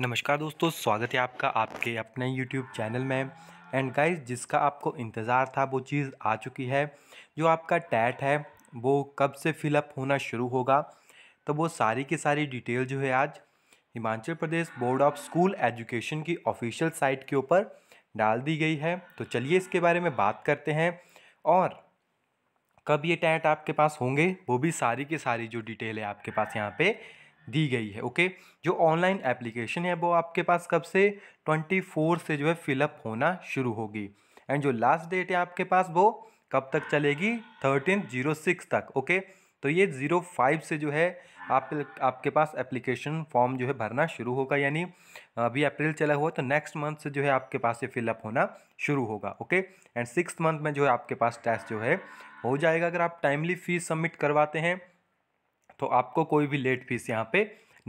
नमस्कार दोस्तों स्वागत है आपका आपके अपने यूट्यूब चैनल में एंड गाइस जिसका आपको इंतज़ार था वो चीज़ आ चुकी है जो आपका टैट है वो कब से फिलअप होना शुरू होगा तो वो सारी की सारी डिटेल जो है आज Himachal Pradesh board of school education की ऑफिशियल साइट के ऊपर डाल दी गई है तो चलिए इसके बारे में बात करते हैं और कब ये टैट आपके पास होंगे वो भी सारी की सारी जो डिटेल है आपके पास यहाँ पर दी गई है ओके जो ऑनलाइन एप्लीकेशन है वो आपके पास कब से ट्वेंटी फोर से जो है फिलअप होना शुरू होगी एंड जो लास्ट डेट है आपके पास वो कब तक चलेगी थर्टीन जीरो सिक्स तक ओके तो ये ज़ीरो फाइव से जो है आप आपके पास एप्लीकेशन फॉर्म जो है भरना शुरू होगा यानी अभी अप्रैल चला हुआ तो नेक्स्ट मंथ से जो है आपके पास ये फिलअप होना शुरू होगा ओके एंड सिक्स मंथ में जो है आपके पास टेस्ट जो है हो जाएगा अगर आप टाइमली फीस सबमिट करवाते हैं तो आपको कोई भी लेट फीस यहाँ पे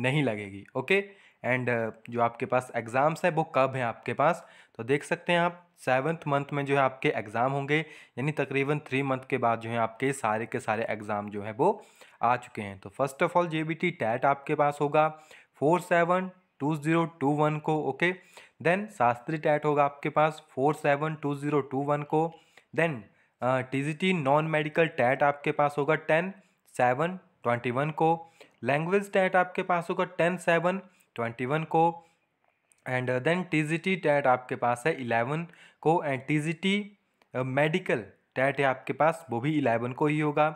नहीं लगेगी ओके एंड uh, जो आपके पास एग्ज़ाम्स हैं वो कब हैं आपके पास तो देख सकते हैं आप सेवन्थ मंथ में जो है आपके एग्ज़ाम होंगे यानी तकरीबन थ्री मंथ के बाद जो है आपके सारे के सारे एग्ज़ाम जो हैं वो आ चुके हैं तो first of all J B T TET आपके पास होगा four seven two zero two one को ओके देन शास्त्री टैट होगा आपके पास four seven two zero two one को then T G T non medical TET आपके पास होगा टेन सेवन ट्वेंटी वन को लैंग्वेज टैट आपके पास होगा टेन सेवन ट्वेंटी वन को and then T G T TET आपके पास है इलेवन को and T G T medical TET है आपके पास वो भी इलेवन को ही होगा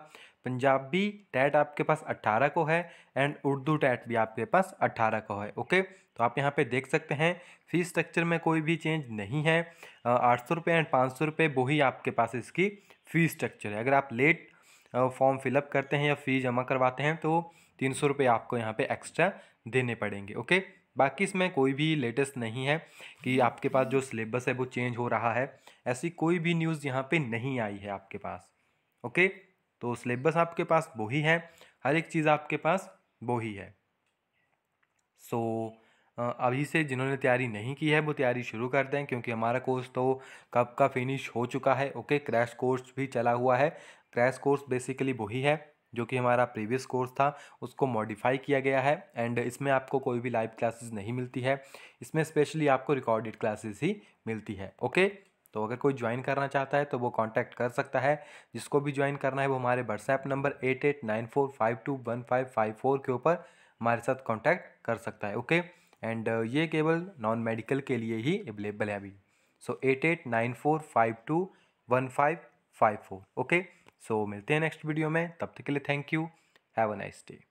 पंजाबी टैट आपके पास अट्ठारह को है एंड उर्दू टैट भी आपके पास अट्ठारह को है ओके तो आप यहाँ पे देख सकते हैं फीस स्ट्रक्चर में कोई भी चेंज नहीं है uh, आठ सौ रुपये एंड पाँच सौ रुपये वही आपके पास इसकी फ़ीस स्ट्रक्चर है अगर आप लेट फॉर्म फिलअप करते हैं या फ़ी जमा करवाते हैं तो तीन सौ रुपये आपको यहाँ पे एक्स्ट्रा देने पड़ेंगे ओके बाकी इसमें कोई भी लेटेस्ट नहीं है कि आपके पास जो सिलेबस है वो चेंज हो रहा है ऐसी कोई भी न्यूज़ यहाँ पे नहीं आई है आपके पास ओके तो सिलेबस आपके पास वो ही है हर एक चीज़ आपके पास वो ही है सो so, अभी से जिन्होंने तैयारी नहीं की है वो तैयारी शुरू कर दें क्योंकि हमारा कोर्स तो कब का फिनिश हो चुका है ओके क्रैश कोर्स भी चला हुआ है क्रैश कोर्स बेसिकली वही है जो कि हमारा प्रीवियस कोर्स था उसको मॉडिफाई किया गया है एंड इसमें आपको कोई भी लाइव क्लासेस नहीं मिलती है इसमें स्पेशली आपको रिकॉर्डेड क्लासेस ही मिलती है ओके तो अगर कोई ज्वाइन करना चाहता है तो वो कांटेक्ट कर सकता है जिसको भी ज्वाइन करना है वो हमारे WhatsApp number eight eight nine four five two one five five four के ऊपर हमारे साथ कॉन्टैक्ट कर सकता है ओके एंड ये केवल नॉन मेडिकल के लिए ही अवेलेबल है अभी so eight eight nine four five two one five five four okay so so, मिलते हैं नेक्स्ट वीडियो में तब तक के लिए thank you have a nice day